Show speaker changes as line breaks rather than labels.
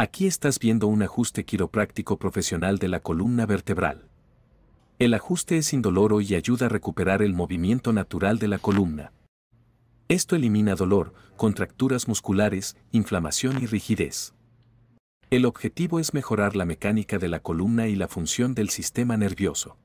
Aquí estás viendo un ajuste quiropráctico profesional de la columna vertebral. El ajuste es indoloro y ayuda a recuperar el movimiento natural de la columna. Esto elimina dolor, contracturas musculares, inflamación y rigidez. El objetivo es mejorar la mecánica de la columna y la función del sistema nervioso.